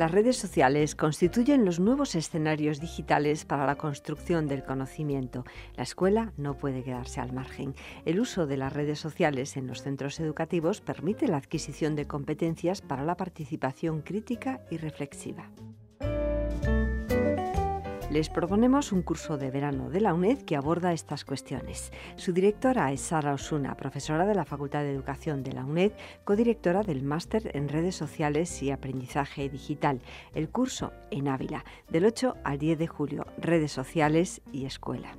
Las redes sociales constituyen los nuevos escenarios digitales para la construcción del conocimiento. La escuela no puede quedarse al margen. El uso de las redes sociales en los centros educativos permite la adquisición de competencias para la participación crítica y reflexiva les proponemos un curso de verano de la UNED que aborda estas cuestiones. Su directora es Sara Osuna, profesora de la Facultad de Educación de la UNED, codirectora del Máster en Redes Sociales y Aprendizaje Digital. El curso en Ávila, del 8 al 10 de julio, Redes Sociales y Escuela.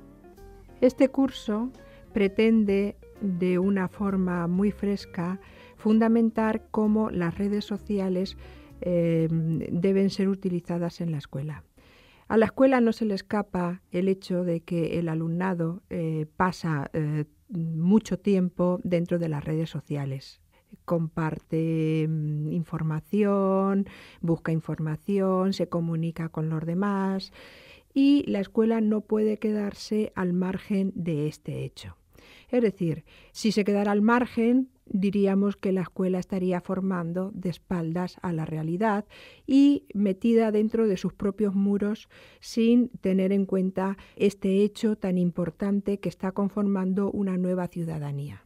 Este curso pretende, de una forma muy fresca, fundamentar cómo las redes sociales eh, deben ser utilizadas en la escuela. A la escuela no se le escapa el hecho de que el alumnado eh, pasa eh, mucho tiempo dentro de las redes sociales comparte mm, información, busca información, se comunica con los demás y la escuela no puede quedarse al margen de este hecho. Es decir, si se quedara al margen, diríamos que la escuela estaría formando de espaldas a la realidad y metida dentro de sus propios muros sin tener en cuenta este hecho tan importante que está conformando una nueva ciudadanía.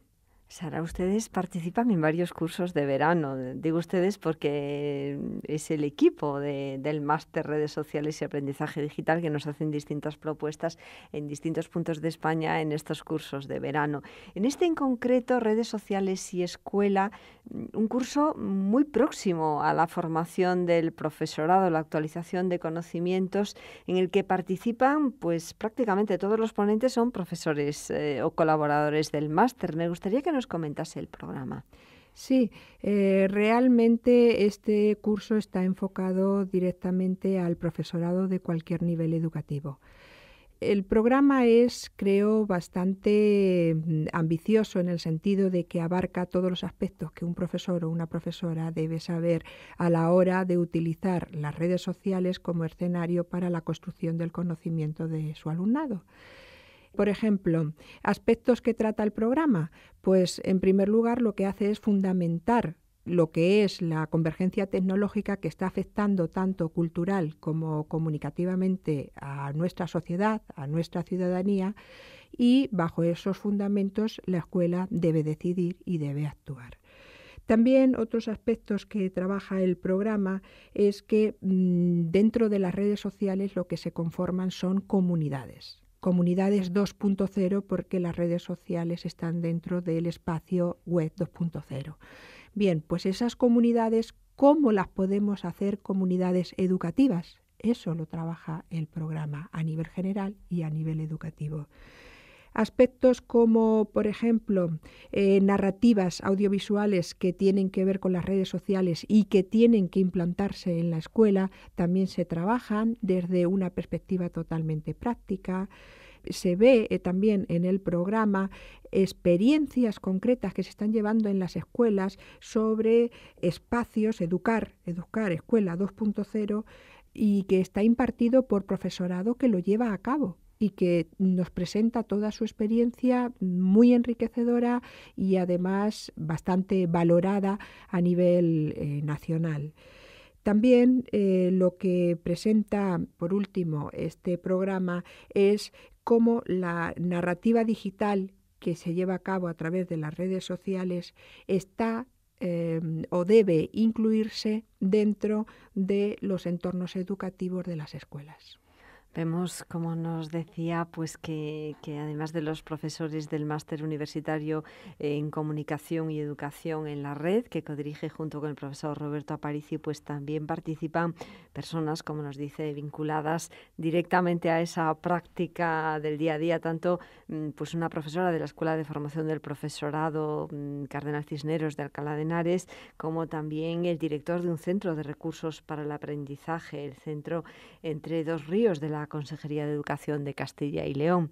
Sara, ustedes participan en varios cursos de verano. Digo ustedes porque es el equipo del máster redes sociales y aprendizaje digital que nos hacen distintas propuestas en distintos puntos de España en estos cursos de verano. En este en concreto, redes sociales y escuela, mm, un curso muy próximo a la formación del profesorado, la actualización de conocimientos, en el que participan pues prácticamente todos los ponentes son profesores eh, o colaboradores del máster. Me gustaría que nos comentase el programa. Sí, eh, realmente este curso está enfocado directamente al profesorado de cualquier nivel educativo. El programa es, creo, bastante mm, ambicioso en el sentido de que abarca todos los aspectos que un profesor o una profesora debe saber a la hora de utilizar las redes sociales como escenario para la construcción del conocimiento de su alumnado. Por ejemplo, aspectos que trata el programa, pues en primer lugar lo que hace es fundamentar lo que es la convergencia tecnológica que está afectando tanto cultural como comunicativamente a nuestra sociedad, a nuestra ciudadanía, y bajo esos fundamentos la escuela debe decidir y debe actuar. También otros aspectos que trabaja el programa es que mm, dentro de las redes sociales lo que se conforman son comunidades comunidades 2.0 porque las redes sociales están dentro del espacio web 2.0. Bien, pues esas comunidades, ¿cómo las podemos hacer comunidades educativas? Eso lo trabaja el programa a nivel general y a nivel educativo. Aspectos como, por ejemplo, eh, narrativas audiovisuales que tienen que ver con las redes sociales y que tienen que implantarse en la escuela, también se trabajan desde una perspectiva totalmente práctica se ve eh, también en el programa experiencias concretas que se están llevando en las escuelas sobre espacios, educar, educar, escuela 2.0 y que está impartido por profesorado que lo lleva a cabo y que nos presenta toda su experiencia muy enriquecedora y además bastante valorada a nivel eh, nacional. También eh, lo que presenta, por último, este programa es cómo la narrativa digital que se lleva a cabo a través de las redes sociales está em, o debe incluirse dentro de los entornos educativos de las escuelas. Vemos, como nos decía, pues que, además de los profesores del máster universitario en comunicación y educación en la red, que codirige junto con el profesor Roberto Aparicio, pues también participan personas, como nos dice, vinculadas directamente a esa práctica del día a día, tanto mm, pues una profesora de la Escuela de Formación del Profesorado mm, Cardenal Cisneros de Alcalá de Henares, como también el director de un centro de recursos para el aprendizaje, el centro Entre Dos Ríos de la Consejería de Educación de Castilla y León.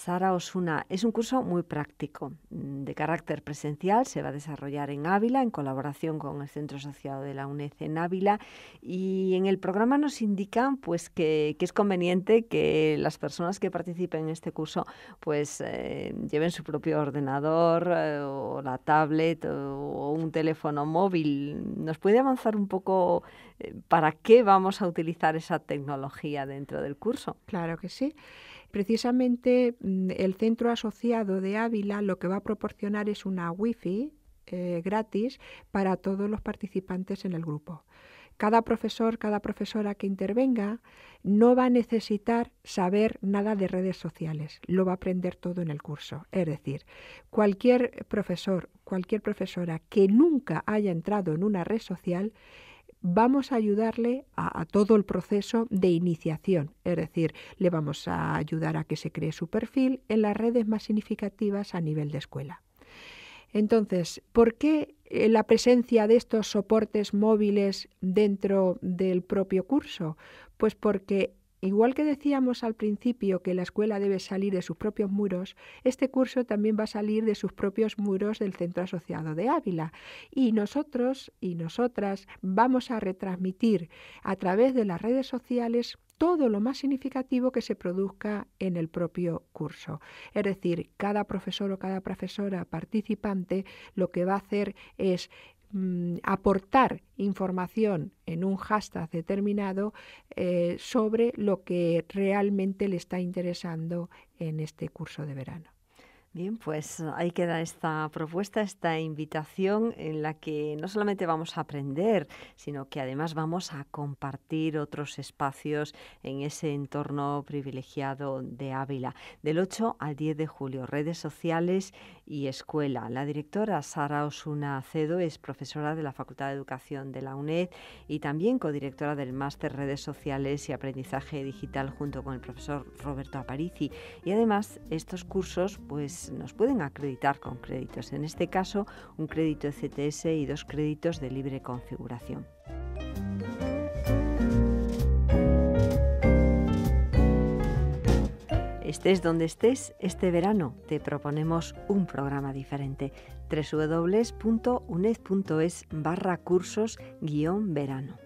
Sara Osuna. Es un curso muy práctico, mm, de carácter presencial, se va a desarrollar en Ávila en colaboración con el Centro Asociado de la UNED en Ávila y en el programa nos indican pues que, es conveniente que las personas que participen en este curso pues eh, lleven su propio ordenador eh, o la tablet o, un teléfono móvil. ¿Nos puede avanzar un poco eh, para qué vamos a utilizar esa tecnología dentro del curso? Claro que sí. Precisamente mm, el centro asociado de Ávila lo que va a proporcionar es una wifi eh, gratis para todos los participantes en el grupo. Cada profesor, cada profesora que intervenga no va a necesitar saber nada de redes sociales, lo va a aprender todo en el curso. Es decir, cualquier profesor, cualquier profesora que nunca haya entrado en una red social, vamos a ayudarle a, todo el proceso de iniciación, es decir, le vamos a ayudar a que se cree su perfil en las redes más significativas a nivel de escuela. Entonces, ¿por qué eh, la presencia de estos soportes móviles dentro del propio curso? Pues porque Igual que decíamos al principio que la escuela debe salir de sus propios muros, este curso también va a salir de sus propios muros del Centro Asociado de Ávila. Y nosotros y nosotras vamos a retransmitir a través de las redes sociales todo lo más significativo que se produzca en el propio curso. Es decir, cada profesor o cada profesora participante lo que va a hacer es Mm, aportar información en un hashtag determinado eh, sobre lo que realmente le está interesando en este curso de verano. Bien, pues eh, ahí queda esta propuesta, esta invitación en la que no solamente vamos a aprender, sino que además vamos a compartir otros espacios en ese entorno privilegiado de Ávila. Del 8 al 10 de julio, redes sociales y escuela. La directora Sara Osuna Cedo es profesora de la Facultad de Educación de la UNED y también codirectora del Máster Redes Sociales y Aprendizaje Digital junto con el profesor Roberto Aparici. Y además, estos cursos, pues, pues, nos pueden acreditar con créditos, en este caso un crédito CTS y dos créditos de libre configuración. Estés donde estés, este verano te proponemos un programa diferente. www.uned.es barra cursos verano.